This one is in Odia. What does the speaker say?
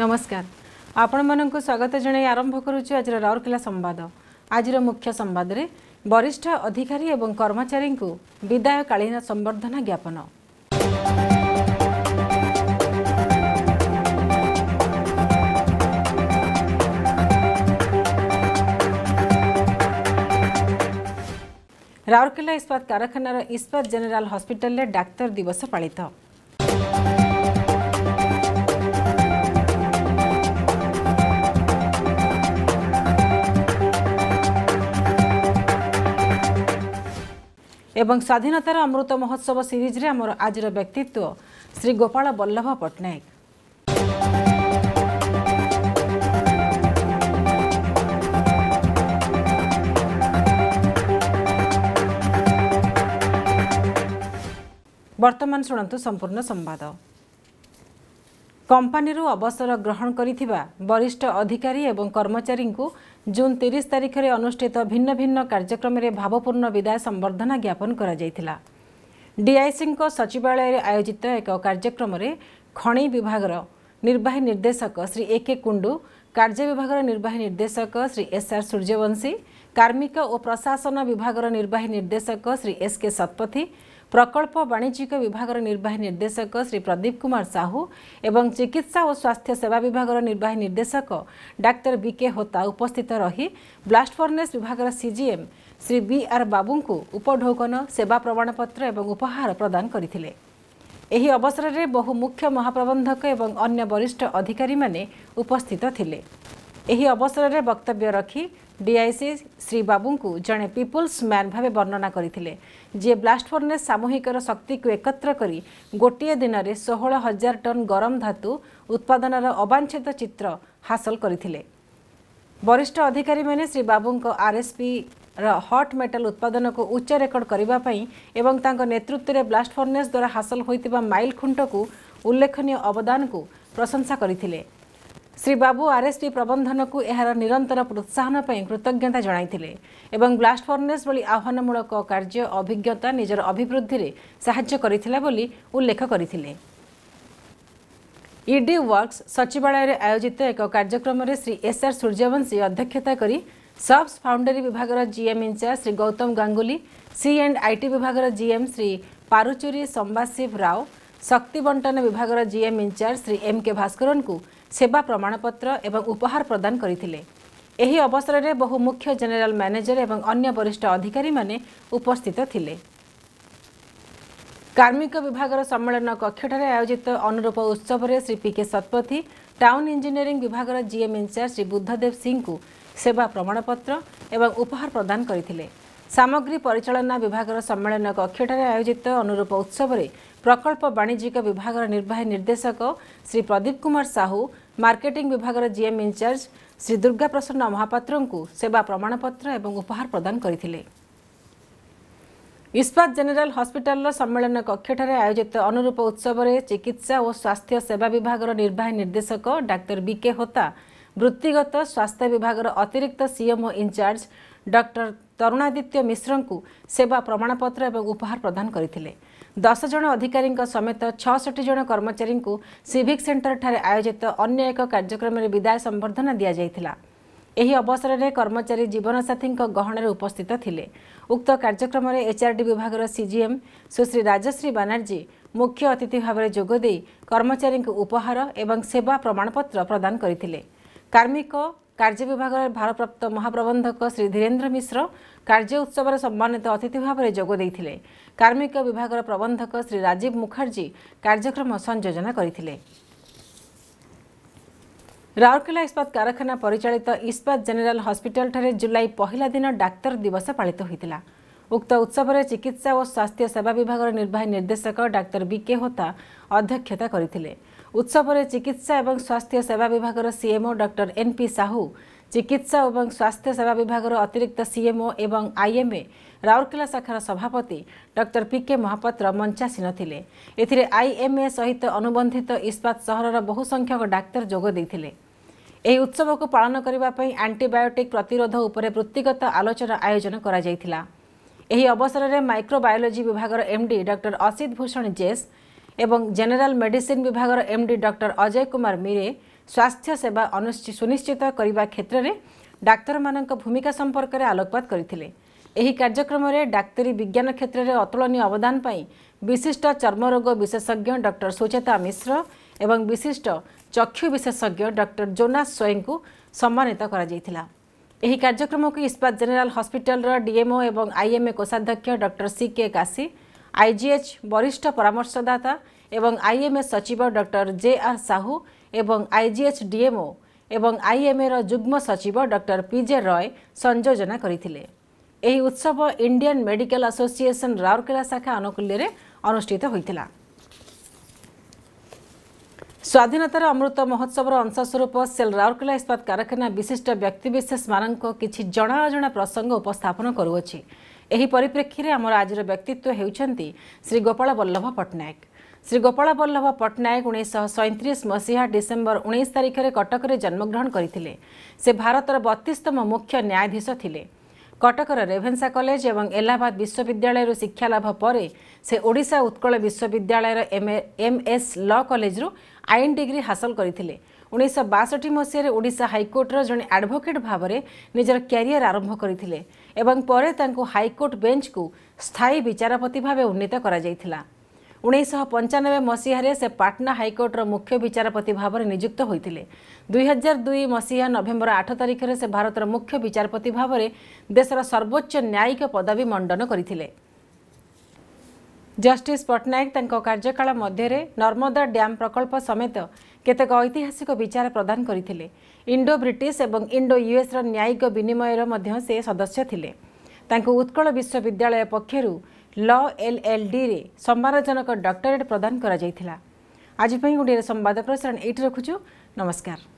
ନମସ୍କାର ଆପଣମାନଙ୍କୁ ସ୍ୱାଗତ ଜଣାଇ ଆରମ୍ଭ କରୁଛୁ ଆଜିର ରାଉରକେଲା ସମ୍ବାଦ ଆଜିର ମୁଖ୍ୟ ସମ୍ବାଦରେ ବରିଷ୍ଠ ଅଧିକାରୀ ଏବଂ କର୍ମଚାରୀଙ୍କୁ ବିଦାୟକାଳୀନ ସମ୍ବର୍ଦ୍ଧନା ଜ୍ଞାପନ राउरकेला इस्पात कारखानार इस्पात जेनेल हस्पिटाल डाक्तर दिवस पालित एवं स्वाधीनतार अमृत महोत्सव सीरीज आज व्यक्तित्व श्री गोपाल बल्लभ पट्टनायक ବର୍ତ୍ତମାନ ଶୁଣନ୍ତୁ ସମ୍ପୂର୍ଣ୍ଣ ସମ୍ବାଦ କମ୍ପାନୀରୁ ଅବସର ଗ୍ରହଣ କରିଥିବା ବରିଷ୍ଠ ଅଧିକାରୀ ଏବଂ କର୍ମଚାରୀଙ୍କୁ ଜୁନ୍ ତିରିଶ ତାରିଖରେ ଅନୁଷ୍ଠିତ ଭିନ୍ନ ଭିନ୍ନ କାର୍ଯ୍ୟକ୍ରମରେ ଭାବପୂର୍ଣ୍ଣ ବିଦାୟ ସମ୍ବର୍ଦ୍ଧନା ଜ୍ଞାପନ କରାଯାଇଥିଲା ଡିଆଇସିଙ୍କ ସଚିବାଳୟରେ ଆୟୋଜିତ ଏକ କାର୍ଯ୍ୟକ୍ରମରେ ଖଣି ବିଭାଗର ନିର୍ବାହୀ ନିର୍ଦ୍ଦେଶକ ଶ୍ରୀ ଏ କେ କୁଣ୍ଡୁ କାର୍ଯ୍ୟ ବିଭାଗର ନିର୍ବାହୀ ନିର୍ଦ୍ଦେଶକ ଶ୍ରୀ ଏସ୍ଆର୍ ସୂର୍ଯ୍ୟବଂଶୀ କାର୍ମିକ ଓ ପ୍ରଶାସନ ବିଭାଗର ନିର୍ବାହୀ ନିର୍ଦ୍ଦେଶକ ଶ୍ରୀ ଏସ୍କେ ଶତପଥୀ ପ୍ରକଳ୍ପ ବାଣିଜ୍ୟିକ ବିଭାଗର ନିର୍ବାହୀ ନିର୍ଦ୍ଦେଶକ ଶ୍ରୀ ପ୍ରଦୀପ କୁମାର ସାହୁ ଏବଂ ଚିକିତ୍ସା ଓ ସ୍ୱାସ୍ଥ୍ୟ ସେବା ବିଭାଗର ନିର୍ବାହୀ ନିର୍ଦ୍ଦେଶକ ଡାକ୍ତର ବିକେ ହୋତା ଉପସ୍ଥିତ ରହି ବ୍ଲାଷ୍ଟଫର୍ନେସ୍ ବିଭାଗର ସିଜିଏମ୍ ଶ୍ରୀ ବି ଆର୍ ବାବୁଙ୍କୁ ଉପଢୌକନ ସେବା ପ୍ରମାଣପତ୍ର ଏବଂ ଉପହାର ପ୍ରଦାନ କରିଥିଲେ ଏହି ଅବସରରେ ବହୁ ମୁଖ୍ୟ ମହାପ୍ରବନ୍ଧକ ଏବଂ ଅନ୍ୟ ବରିଷ୍ଠ ଅଧିକାରୀମାନେ ଉପସ୍ଥିତ ଥିଲେ ଏହି ଅବସରରେ ବକ୍ତବ୍ୟ ରଖି ଡିଆଇସି ଶ୍ରୀ ବାବୁଙ୍କୁ ଜଣେ ପିପୁଲ୍ସ ମ୍ୟାନ୍ ଭାବେ ବର୍ଣ୍ଣନା କରିଥିଲେ ଯିଏ ବ୍ଲାଷ୍ଟ ଫର୍ନେସ୍ ସାମୂହିକର ଶକ୍ତିକୁ ଏକତ୍ର କରି ଗୋଟିଏ ଦିନରେ ଷୋହଳ ହଜାର ଟନ୍ ଗରମ ଧାତୁ ଉତ୍ପାଦନର ଅବାଞ୍ଛିତ ଚିତ୍ର ହାସଲ କରିଥିଲେ ବରିଷ୍ଠ ଅଧିକାରୀମାନେ ଶ୍ରୀ ବାବୁଙ୍କ ଆର୍ଏସ୍ପିର ହଟ୍ ମେଟାଲ୍ ଉତ୍ପାଦନକୁ ଉଚ୍ଚ ରେକର୍ଡ କରିବା ପାଇଁ ଏବଂ ତାଙ୍କ ନେତୃତ୍ୱରେ ବ୍ଲାଷ୍ଟ ଫର୍ନେସ୍ ଦ୍ୱାରା ହାସଲ ହୋଇଥିବା ମାଇଲ୍ ଖୁଣ୍ଟକୁ ଉଲ୍ଲେଖନୀୟ ଅବଦାନକୁ ପ୍ରଶଂସା କରିଥିଲେ ଶ୍ରୀ ବାବୁ ଆର୍ଏସ୍ପି ପ୍ରବନ୍ଧନକୁ ଏହାର ନିରନ୍ତର ପ୍ରୋତ୍ସାହନ ପାଇଁ କୃତଜ୍ଞତା ଜଣାଇଥିଲେ ଏବଂ ବ୍ଲାଷ୍ଟ ଫର୍ନେସ୍ ଭଳି ଆହ୍ୱାନମୂଳକ କାର୍ଯ୍ୟ ଅଭିଜ୍ଞତା ନିଜର ଅଭିବୃଦ୍ଧିରେ ସାହାଯ୍ୟ କରିଥିଲା ବୋଲି ଉଲ୍ଲେଖ କରିଥିଲେ ଇଡି ୱାର୍କସ୍ ସଚିବାଳୟରେ ଆୟୋଜିତ ଏକ କାର୍ଯ୍ୟକ୍ରମରେ ଶ୍ରୀ ଏସ୍ଆର୍ ସୂର୍ଯ୍ୟବଂଶୀ ଅଧ୍ୟକ୍ଷତା କରି ସବ୍ସ ଫାଉଣ୍ଡରୀ ବିଭାଗର GM in charge Shri Gautam Ganguly C and IT ବିଭାଗର ଜିଏମ୍ ଶ୍ରୀ ପାରୁଚୁରୀ ସମ୍ବାସିଭ ରାଓ ଶକ୍ତି ବଣ୍ଟନ ବିଭାଗର ଜିଏମ୍ ଇନ୍ଚାର୍ଜ ଶ୍ରୀ ଏମ୍କେ ଭାସ୍କରନ୍ଙ୍କୁ ସେବା ପ୍ରମାଣପତ୍ର ଏବଂ ଉପହାର ପ୍ରଦାନ କରିଥିଲେ ଏହି ଅବସରରେ ବହୁ ମୁଖ୍ୟ ଜେନେରାଲ ମ୍ୟାନେଜର ଏବଂ ଅନ୍ୟ ବରିଷ୍ଠ ଅଧିକାରୀମାନେ ଉପସ୍ଥିତ ଥିଲେ କାର୍ମିକ ବିଭାଗର ସମ୍ମେଳନ କକ୍ଷଠାରେ ଆୟୋଜିତ ଅନୁରୂପ ଉତ୍ସବରେ Shri PK Satpathy town engineering ବିଭାଗର ଜିଏମ୍ ଇନ୍ଚାର୍ଜ ଶ୍ରୀ ବୁଦ୍ଧଦେବ ସିଂଙ୍କୁ ସେବା ପ୍ରମାଣପତ୍ର ଏବଂ ଉପହାର ପ୍ରଦାନ କରିଥିଲେ ସାମଗ୍ରୀ ପରିଚାଳନା ବିଭାଗର ସମ୍ମେଳନ କକ୍ଷଠାରେ ଆୟୋଜିତ ଅନୁରୂପ ଉତ୍ସବରେ ପ୍ରକଳ୍ପ ବାଣିଜ୍ୟିକ ବିଭାଗର ନିର୍ବାହୀ ନିର୍ଦ୍ଦେଶକ ଶ୍ରୀ ପ୍ରଦୀପ କୁମାର ସାହୁ ମାର୍କେଟିଂ ବିଭାଗର ଜିଏମ୍ ଇନ୍ଚାର୍ଜ ଶ୍ରୀ ଦୁର୍ଗା ପ୍ରସନ୍ନ ମହାପାତ୍ରଙ୍କୁ ସେବା ପ୍ରମାଣପତ୍ର ଏବଂ ଉପହାର ପ୍ରଦାନ କରିଥିଲେ ଇସ୍ପାତ ଜେନେରାଲ ହସ୍ପିଟାଲର ସମ୍ମେଳନ କକ୍ଷଠାରେ ଆୟୋଜିତ ଅନୁରୂପ ଉତ୍ସବରେ ଚିକିତ୍ସା ଓ ସ୍ୱାସ୍ଥ୍ୟ ସେବା ବିଭାଗର ନିର୍ବାହୀ ନିର୍ଦ୍ଦେଶକ ଡାକ୍ତର ବିକେ ହୋତା ବୃତ୍ତିଗତ ସ୍ୱାସ୍ଥ୍ୟ ବିଭାଗର ଅତିରିକ୍ତ ସିଏମ୍ଓ ଇନ୍ଚାର୍ଜ ଡକ୍ଟର ତରୁଣାଦିତ୍ୟ ମିଶ୍ରଙ୍କୁ ସେବା ପ୍ରମାଣପତ୍ର ଏବଂ ଉପହାର ପ୍ରଦାନ କରିଥିଲେ ଦଶ ଜଣ ଅଧିକାରୀଙ୍କ ସମେତ ଛଅଷଠି ଜଣ କର୍ମଚାରୀଙ୍କୁ ସିଭିକ୍ ସେଣ୍ଟରଠାରେ ଆୟୋଜିତ ଅନ୍ୟ ଏକ କାର୍ଯ୍ୟକ୍ରମରେ ବିଦାୟ ସମ୍ବର୍ଦ୍ଧନା ଦିଆଯାଇଥିଲା ଏହି ଅବସରରେ କର୍ମଚାରୀ ଜୀବନସାଥୀଙ୍କ ଗହଣରେ ଉପସ୍ଥିତ ଥିଲେ ଉକ୍ତ କାର୍ଯ୍ୟକ୍ରମରେ ଏଚ୍ଆର୍ଡି ବିଭାଗର ସିଜିଏମ୍ ସୁଶ୍ରୀ ରାଜଶ୍ରୀ ବାନାର୍ଜୀ ମୁଖ୍ୟ ଅତିଥି ଭାବରେ ଯୋଗଦେଇ କର୍ମଚାରୀଙ୍କୁ ଉପହାର ଏବଂ ସେବା ପ୍ରମାଣପତ୍ର ପ୍ରଦାନ କରିଥିଲେ କାର୍ମିକ କାର୍ଯ୍ୟ ବିଭାଗର ଭାରପ୍ରାପ୍ତ ମହାପ୍ରବନ୍ଧକ ଶ୍ରୀ ଧୀରେନ୍ଦ୍ର ମିଶ୍ର କାର୍ଯ୍ୟ ଉତ୍ସବରେ ସମ୍ମାନିତ ଅତିଥି ଭାବରେ ଯୋଗ ଦେଇଥିଲେ କାର୍ମିକ ବିଭାଗର ପ୍ରବନ୍ଧକ ଶ୍ରୀ ରାଜୀବ ମୁଖାର୍ଜୀ କାର୍ଯ୍ୟକ୍ରମ ସଂଯୋଜନା କରିଥିଲେ ରାଉରକେଲା ଇସ୍ପାତ କାରଖାନା ପରିଚାଳିତ ଇସ୍ପାତ ଜେନେରାଲ ହସ୍ପିଟାଲଠାରେ ଜୁଲାଇ ପହିଲା ଦିନ ଡାକ୍ତର ଦିବସ ପାଳିତ ହୋଇଥିଲା ଉକ୍ତ ଉତ୍ସବରେ ଚିକିତ୍ସା ଓ ସ୍ୱାସ୍ଥ୍ୟ ସେବା ବିଭାଗର ନିର୍ବାହୀ ନିର୍ଦ୍ଦେଶକ ଡାକ୍ତର ବିକେ ହୋତା ଅଧ୍ୟକ୍ଷତା କରିଥିଲେ ଉତ୍ସବରେ ଚିକିତ୍ସା ଏବଂ ସ୍ୱାସ୍ଥ୍ୟ ସେବା ବିଭାଗର ସିଏମ୍ଓ ଡକ୍ଟର ଏନ୍ପି ସାହୁ ଚିକିତ୍ସା ଏବଂ ସ୍ୱାସ୍ଥ୍ୟ ସେବା ବିଭାଗର ଅତିରିକ୍ତ ସିଏମ୍ଓ ଏବଂ ଆଇଏମ୍ଏ ରାଉରକେଲା ଶାଖାର ସଭାପତି ଡକ୍ଟର ପିକେ ମହାପାତ୍ର ମଞ୍ଚାସୀନ ଥିଲେ ଏଥିରେ ଆଇଏମ୍ଏ ସହିତ ଅନୁବନ୍ଧିତ ଇସ୍ପାତ ସହରର ବହୁ ସଂଖ୍ୟକ ଡାକ୍ତର ଯୋଗ ଦେଇଥିଲେ ଏହି ଉତ୍ସବକୁ ପାଳନ କରିବା ପାଇଁ ଆଣ୍ଟିବାୟୋଟିକ୍ ପ୍ରତିରୋଧ ଉପରେ ବୃତ୍ତିଗତ ଆଲୋଚନା ଆୟୋଜନ କରାଯାଇଥିଲା ଏହି ଅବସରରେ ମାଇକ୍ରୋବାୟୋଲୋଜି ବିଭାଗର ଏମ୍ଡି ଡକ୍ଟର ଅସିତ ଭୂଷଣ ଜେସ୍ ଏବଂ ଜେନେରାଲ ମେଡିସିନ୍ ବିଭାଗର ଏମ୍ଡି ଡକ୍ଟର ଅଜୟ କୁମାର ମିରେ ସ୍ୱାସ୍ଥ୍ୟ ସେବା ସୁନିଶ୍ଚିତ କରିବା କ୍ଷେତ୍ରରେ ଡାକ୍ତରମାନଙ୍କ ଭୂମିକା ସମ୍ପର୍କରେ ଆଲୋକପାତ କରିଥିଲେ ଏହି କାର୍ଯ୍ୟକ୍ରମରେ ଡାକ୍ତରୀ ବିଜ୍ଞାନ କ୍ଷେତ୍ରରେ ଅତୁଳନୀୟ ଅବଦାନ ପାଇଁ ବିଶିଷ୍ଟ ଚର୍ମରୋଗ ବିଶେଷଜ୍ଞ ଡକ୍ଟର ସୁଚେତା ମିଶ୍ର ଏବଂ ବିଶିଷ୍ଟ ଚକ୍ଷୁ ବିଶେଷଜ୍ଞ ଡକ୍ଟର ଜୋନାସ ସୋଏଙ୍କୁ ସମ୍ମାନିତ କରାଯାଇଥିଲା ଏହି କାର୍ଯ୍ୟକ୍ରମକୁ ଇସ୍ପାତ ଜେନେରାଲ ହସ୍ପିଟାଲର ଡିଏମ୍ଓ ଏବଂ ଆଇଏମ୍ଏ କୋଷାଧ୍ୟକ୍ଷ doctor C K Kashi IGH ବରିଷ୍ଠ ପରାମର୍ଶଦାତା ଏବଂ ଆଇଏମ୍ଏ ସଚିବ ଡକ୍ଟର ଜେ ଆର୍ ସାହୁ ଏବଂ ଆଇଜିଏଚ୍ ଡିଏମ୍ଓ ଏବଂ ଆଇଏମ୍ଏର ଯୁଗ୍ମ ସଚିବ ଡକ୍ଟର ପିଜେ ରୟ ସଂଯୋଜନା କରିଥିଲେ ଏହି ଉତ୍ସବ ଇଣ୍ଡିଆନ୍ ମେଡିକାଲ ଆସୋସିଏସନ ରାଉରକେଲା ଶାଖା ଆନୁକୂଲ୍ୟରେ ଅନୁଷ୍ଠିତ ହୋଇଥିଲା ସ୍ୱାଧୀନତାର ଅମୃତ ମହୋତ୍ସବର ଅଂଶସ୍ୱରୂପ ସେଲ୍ ରାଉରକେଲା ଇସ୍ପାତ କାରଖାନା ବିଶିଷ୍ଟ ବ୍ୟକ୍ତିବିଶେଷମାନଙ୍କ କିଛି ଜଣା ଅଜଣା ପ୍ରସଙ୍ଗ ଉପସ୍ଥାପନ କରୁଅଛି ଏହି ପରିପ୍ରେକ୍ଷୀରେ ଆମର ଆଜିର ବ୍ୟକ୍ତିତ୍ୱ ହେଉଛନ୍ତି ଶ୍ରୀ ଗୋପାଳ ବଲ୍ଲଭ ପଟ୍ଟନାୟକ ଶ୍ରୀ ଗୋପାଳ ବଲ୍ଲଭ ପଟ୍ଟନାୟକ ଉଣେଇଶହ ସଇଁତିରିଶ ମସିହା ଡିସେମ୍ବର ଉଣେଇଶ ତାରିଖରେ କଟକରେ ଜନ୍ମଗ୍ରହଣ କରିଥିଲେ ସେ ଭାରତର ବତିଶତମ ମୁଖ୍ୟ ନ୍ୟାୟାଧୀଶ ଥିଲେ କଟକର ରେଭେନ୍ସା କଲେଜ ଏବଂ ଏଲାହାବାଦ ବିଶ୍ୱବିଦ୍ୟାଳୟରୁ ଶିକ୍ଷା ଲାଭ ପରେ ସେ ଓଡ଼ିଶା ଉତ୍କଳ ବିଶ୍ୱବିଦ୍ୟାଳୟର ଏମ ଏମ୍ଏସ୍ ଲ କଲେଜରୁ ଆଇନ ଡିଗ୍ରୀ ହାସଲ କରିଥିଲେ ଉଣେଇଶହ ବାଷଠି ମସିହାରେ ଓଡ଼ିଶା ହାଇକୋର୍ଟର ଜଣେ ଆଡଭୋକେଟ୍ ଭାବରେ ନିଜର କ୍ୟାରିୟର ଆରମ୍ଭ କରିଥିଲେ ଏବଂ ପରେ ତାଙ୍କୁ ହାଇକୋର୍ଟ ବେଞ୍ଚକୁ ସ୍ଥାୟୀ ବିଚାରପତି ଭାବେ ଉନ୍ନୀତ କରାଯାଇଥିଲା ଉଣେଇଶହ ପଞ୍ଚାନବେ ମସିହାରେ ସେ ପାଟନା ହାଇକୋର୍ଟର ମୁଖ୍ୟ ବିଚାରପତି ଭାବରେ ନିଯୁକ୍ତ ହୋଇଥିଲେ ଦୁଇହଜାର ଦୁଇ ମସିହା ନଭେମ୍ବର ଆଠ ତାରିଖରେ ସେ ଭାରତର ମୁଖ୍ୟ ବିଚାରପତି ଭାବରେ ଦେଶର ସର୍ବୋଚ୍ଚ ନ୍ୟାୟିକ ପଦବୀ ମଣ୍ଡନ କରିଥିଲେ ଜଷ୍ଟିସ୍ ପଟ୍ଟନାୟକ ତାଙ୍କ କାର୍ଯ୍ୟକାଳ ମଧ୍ୟରେ ନର୍ମଦା ଡ୍ୟାମ୍ ପ୍ରକଳ୍ପ ସମେତ କେତେକ ଐତିହାସିକ ବିଚାର ପ୍ରଦାନ କରିଥିଲେ ଇଣ୍ଡୋ ବ୍ରିଟିଶ ଏବଂ ଇଣ୍ଡୋ ୟୁଏସ୍ର ନ୍ୟାୟିକ ବିନିମୟର ମଧ୍ୟ ସେ ସଦସ୍ୟ ଥିଲେ ତାଙ୍କୁ ଉତ୍କଳ ବିଶ୍ୱବିଦ୍ୟାଳୟ ପକ୍ଷରୁ ଲ ଏଲ୍ ଏଲ୍ ଡିରେ ସମ୍ମାନଜନକ ଡକ୍ଟରେଟ୍ ପ୍ରଦାନ କରାଯାଇଥିଲା ଆଜି ପାଇଁ ଓଡ଼ିଆରେ ସମ୍ବାଦ ପ୍ରସାରଣ ଏଇଠି ରଖୁଛୁ ନମସ୍କାର